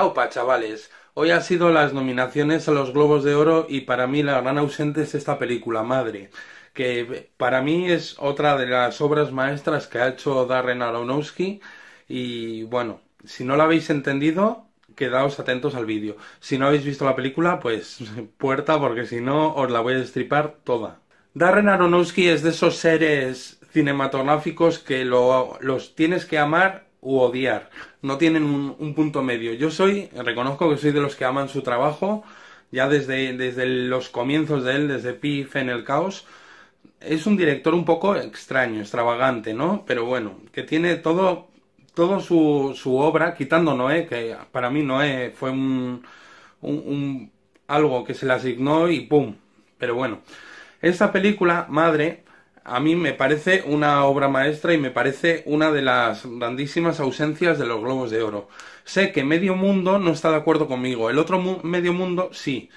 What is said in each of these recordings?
Ah, opa chavales! Hoy han sido las nominaciones a los Globos de Oro y para mí la gran ausente es esta película, madre, que para mí es otra de las obras maestras que ha hecho Darren Aronofsky y bueno, si no la habéis entendido, quedaos atentos al vídeo. Si no habéis visto la película, pues puerta porque si no os la voy a destripar toda. Darren Aronofsky es de esos seres cinematográficos que los tienes que amar u odiar. No tienen un, punto medio. Yo soy, reconozco que soy de los que aman su trabajo, ya desde, desde los comienzos de él, desde Pif en el caos. Es un director un poco extraño, extravagante, ¿no? Pero bueno, que tiene todo, todo su, su obra, quitando Noé, que para mí Noé fue un algo que se le asignó y ¡pum! Pero bueno, esta película, Madre, a mí me parece una obra maestra y me parece una de las grandísimas ausencias de los Globos de Oro. Sé que medio mundo no está de acuerdo conmigo, el otro medio mundo sí.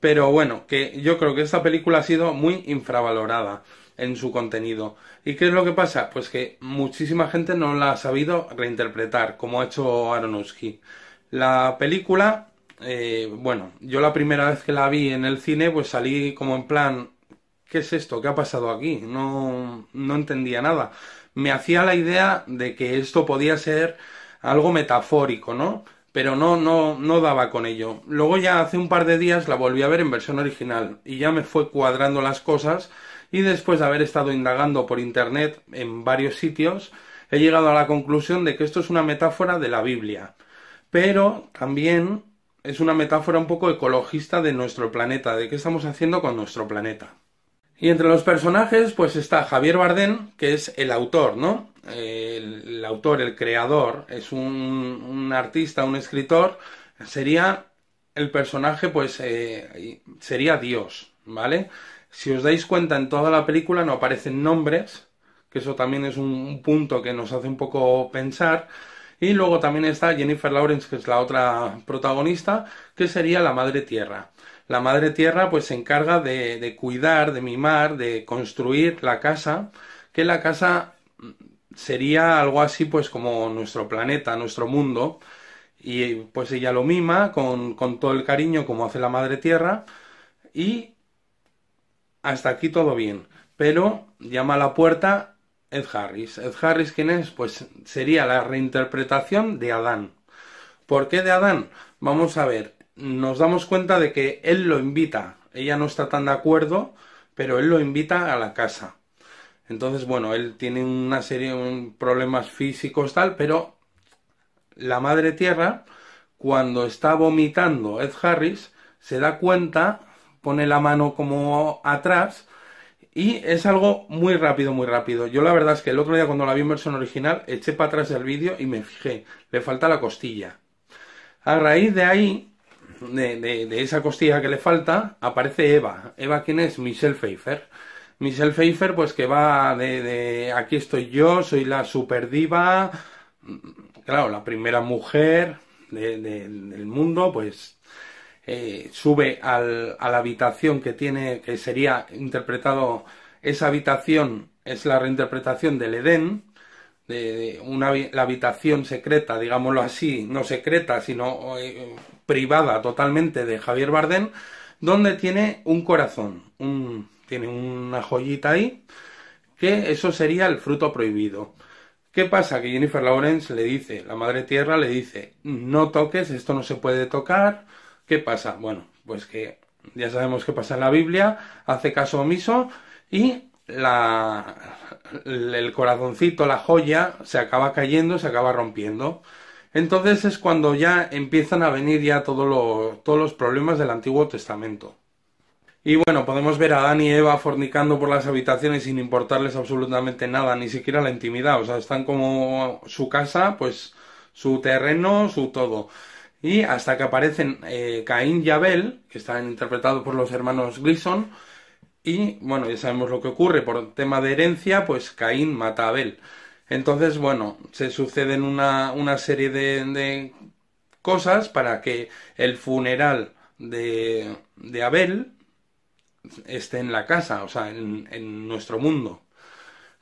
Pero bueno, que yo creo que esta película ha sido muy infravalorada en su contenido. ¿Y qué es lo que pasa? Pues que muchísima gente no la ha sabido reinterpretar, como ha hecho Aronofsky. La película, eh, bueno, yo la primera vez que la vi en el cine, pues salí como en plan, ¿qué es esto? ¿Qué ha pasado aquí? No, no entendía nada. Me hacía la idea de que esto podía ser algo metafórico, ¿no? Pero no, no, no daba con ello. Luego ya hace un par de días la volví a ver en versión original y ya me fue cuadrando las cosas y después de haber estado indagando por internet en varios sitios, he llegado a la conclusión de que esto es una metáfora de la Biblia. Pero también es una metáfora un poco ecologista de nuestro planeta, de qué estamos haciendo con nuestro planeta. Y entre los personajes, pues está Javier Bardem, que es el autor, ¿no? El, autor, el creador, es un, artista, un escritor, sería el personaje, pues eh, sería Dios, ¿vale? Si os dais cuenta, en toda la película no aparecen nombres, que eso también es un punto que nos hace un poco pensar. Y luego también está Jennifer Lawrence, que es la otra protagonista, que sería la Madre Tierra la madre tierra pues se encarga de, cuidar, de mimar, de construir la casa, que la casa sería algo así pues como nuestro planeta, nuestro mundo, y pues ella lo mima con, con todo el cariño como hace la madre tierra, y hasta aquí todo bien. Pero llama a la puerta Ed Harris. Ed Harris, ¿quién es? Pues sería la reinterpretación de Adán. ¿Por qué de Adán? Vamos a ver nos damos cuenta de que él lo invita. Ella no está tan de acuerdo, pero él lo invita a la casa. Entonces, bueno, él tiene una serie de problemas físicos tal, pero la madre tierra, cuando está vomitando Ed Harris, se da cuenta, pone la mano como atrás y es algo muy rápido, muy rápido. Yo la verdad es que el otro día cuando la vi en versión original, eché para atrás el vídeo y me fijé, le falta la costilla. A raíz de ahí, de, esa costilla que le falta, aparece Eva. ¿Eva quién es? Michelle Pfeiffer. Michelle Pfeiffer, pues que va de, aquí estoy yo, soy la super diva, claro, la primera mujer del mundo, pues eh, sube al, a la habitación que tiene, que sería interpretado, esa habitación es la reinterpretación del Edén, de, una, la habitación secreta, digámoslo así, no secreta, sino eh, privada totalmente de Javier Bardem, donde tiene un corazón, tiene una joyita ahí, que eso sería el fruto prohibido. ¿Qué pasa? Que Jennifer Lawrence le dice, la Madre Tierra le dice, no toques, esto no se puede tocar. ¿Qué pasa? Bueno, pues que ya sabemos qué pasa en la Biblia, hace caso omiso y la, el corazoncito, la joya, se acaba cayendo, se acaba rompiendo. Entonces es cuando ya empiezan a venir ya todos los problemas del Antiguo Testamento. Y bueno, podemos ver a Adán y Eva fornicando por las habitaciones sin importarles absolutamente nada, ni siquiera la intimidad. O sea, están como su casa, pues su terreno, su todo. Y hasta que aparecen eh, Caín y Abel, que están interpretados por los hermanos Gleason, y bueno, ya sabemos lo que ocurre, por tema de herencia, pues Caín mata a Abel. Entonces, bueno, se suceden una, una serie de, de, cosas para que el funeral de, de, Abel esté en la casa, o sea, en, en nuestro mundo.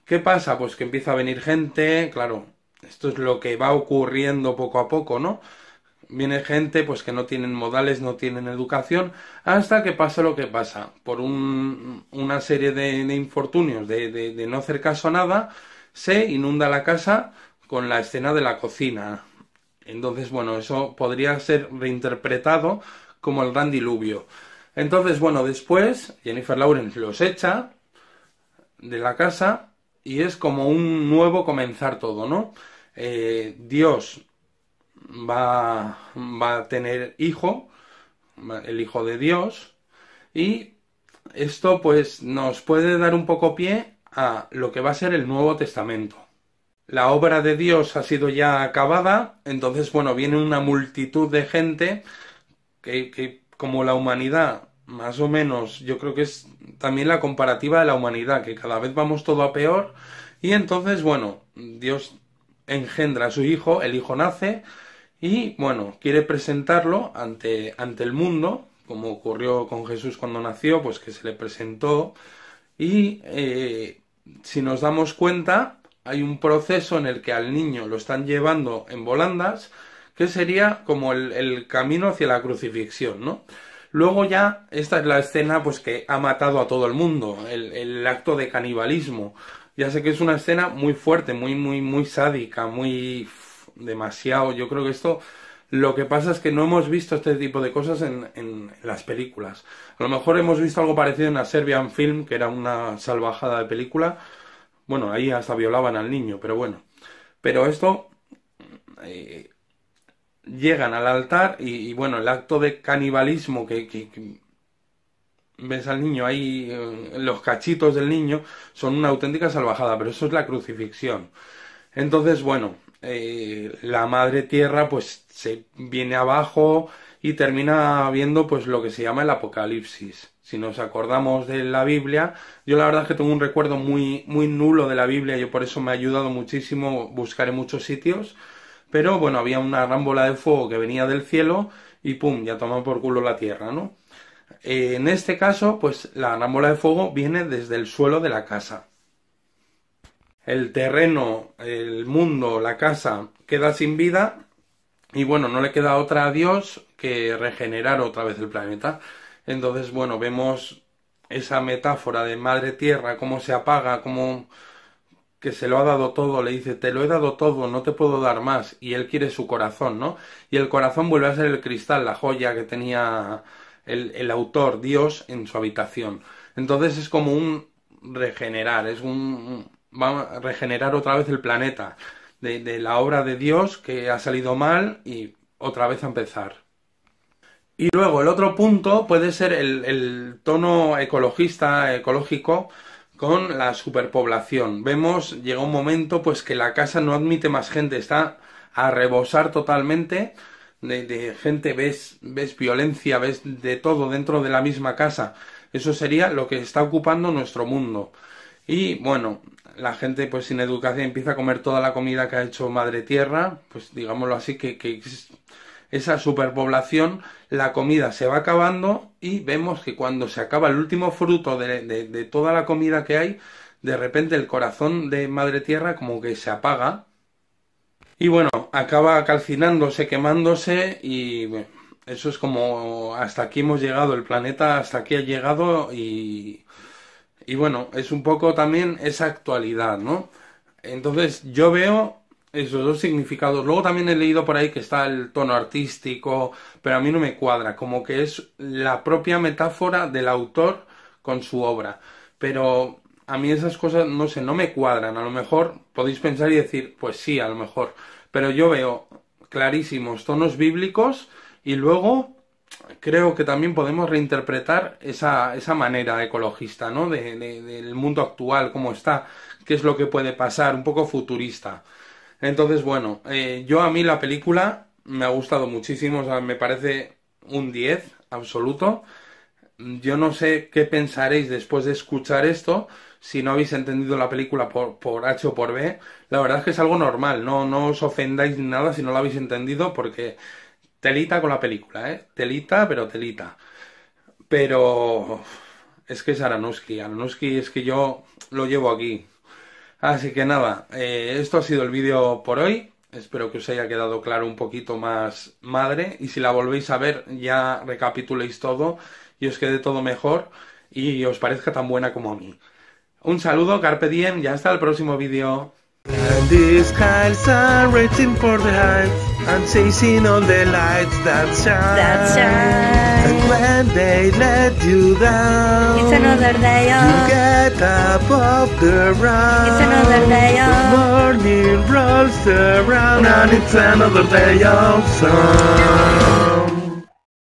¿Qué pasa? Pues que empieza a venir gente, claro, esto es lo que va ocurriendo poco a poco, ¿no? Viene gente pues que no tienen modales, no tienen educación, hasta que pasa lo que pasa, por una serie de, infortunios, de, de, no hacer caso a nada, se inunda la casa con la escena de la cocina. Entonces, bueno, eso podría ser reinterpretado como el gran diluvio. Entonces, bueno, después Jennifer Lawrence los echa de la casa y es como un nuevo comenzar todo, ¿no? Eh, Dios va, va a tener hijo, el hijo de Dios, y esto pues nos puede dar un poco pie a lo que va a ser el Nuevo Testamento. La obra de Dios ha sido ya acabada, entonces bueno, viene una multitud de gente que, que como la humanidad, más o menos, yo creo que es también la comparativa de la humanidad, que cada vez vamos todo a peor, y entonces bueno, Dios engendra a su hijo, el hijo nace, y bueno, quiere presentarlo ante, ante el mundo, como ocurrió con Jesús cuando nació, pues que se le presentó y eh, si nos damos cuenta hay un proceso en el que al niño lo están llevando en volandas, que sería como el, camino hacia la crucifixión, ¿no? Luego ya, esta es la escena pues que ha matado a todo el mundo, el, el, acto de canibalismo. Ya sé que es una escena muy fuerte, muy, muy, muy sádica, muy demasiado. Yo creo que esto lo que pasa es que no hemos visto este tipo de cosas en, las películas. A lo mejor hemos visto algo parecido en la Serbian Film, que era una salvajada de película. Bueno, ahí hasta violaban al niño, pero bueno. Pero esto... Eh, llegan al altar y, bueno, el acto de canibalismo que ves al niño ahí, eh, los cachitos del niño son una auténtica salvajada, pero eso es la crucifixión. Entonces, bueno, eh, la madre tierra pues se viene abajo y termina viendo pues lo que se llama el apocalipsis. Si nos acordamos de la Biblia, yo la verdad es que tengo un recuerdo muy, muy nulo de la Biblia, yo por eso me ha ayudado muchísimo buscar en muchos sitios, pero bueno, había una gran de fuego que venía del cielo y pum, ya toma por culo la tierra, ¿no? Eh, en este caso, pues la gran de fuego viene desde el suelo de la casa el terreno, el mundo, la casa queda sin vida y bueno, no le queda otra a Dios que regenerar otra vez el planeta. Entonces, bueno, vemos esa metáfora de Madre Tierra, cómo se apaga, cómo que se lo ha dado todo, le dice, te lo he dado todo, no te puedo dar más, y él quiere su corazón, ¿no? Y el corazón vuelve a ser el cristal, la joya que tenía el, el autor, Dios, en su habitación. Entonces es como un regenerar, es un, va a regenerar otra vez el planeta de, la obra de Dios que ha salido mal y otra vez a empezar. Y luego el otro punto puede ser el, tono ecologista, ecológico, con la superpoblación. Vemos, llega un momento pues que la casa no admite más gente, está a rebosar totalmente de, de gente, ves, ves violencia, ves de todo dentro de la misma casa. Eso sería lo que está ocupando nuestro mundo. Y bueno, la gente pues sin educación empieza a comer toda la comida que ha hecho Madre Tierra, pues digámoslo así, que, que esa superpoblación, la comida se va acabando y vemos que cuando se acaba el último fruto de, toda la comida que hay, de repente el corazón de Madre Tierra como que se apaga y bueno, acaba calcinándose, quemándose y eso es como hasta aquí hemos llegado, el planeta hasta aquí ha llegado y y bueno, es un poco también esa actualidad, ¿no? Entonces yo veo esos dos significados. Luego también he leído por ahí que está el tono artístico, pero a mí no me cuadra, como que es la propia metáfora del autor con su obra. Pero a mí esas cosas, no sé, no me cuadran. A lo mejor podéis pensar y decir, pues sí, a lo mejor. Pero yo veo clarísimos tonos bíblicos y luego creo que también podemos reinterpretar esa, esa manera ecologista, ¿no? De, del mundo actual, cómo está, qué es lo que puede pasar, un poco futurista. Entonces, bueno, eh, yo a mí la película me ha gustado muchísimo, o sea, me parece un 10 absoluto. Yo no sé qué pensaréis después de escuchar esto, si no habéis entendido la película por, por H o por B. La verdad es que es algo normal, no, no os ofendáis ni nada si no la habéis entendido, porque telita con la película, ¿eh? Telita, pero telita. Pero es que es Aranuski. Aranuski es que yo lo llevo aquí. Así que nada, eh, esto ha sido el vídeo por hoy. Espero que os haya quedado claro un poquito más madre. Y si la volvéis a ver, ya recapituléis todo y os quede todo mejor y os parezca tan buena como a mí. Un saludo, Carpe Diem, y hasta el próximo vídeo. I'm chasing all the lights that shine. That shine. And when they let you down, it's another day on. You get up off the ground. It's another day on. The morning rolls around, and it's another day of sun.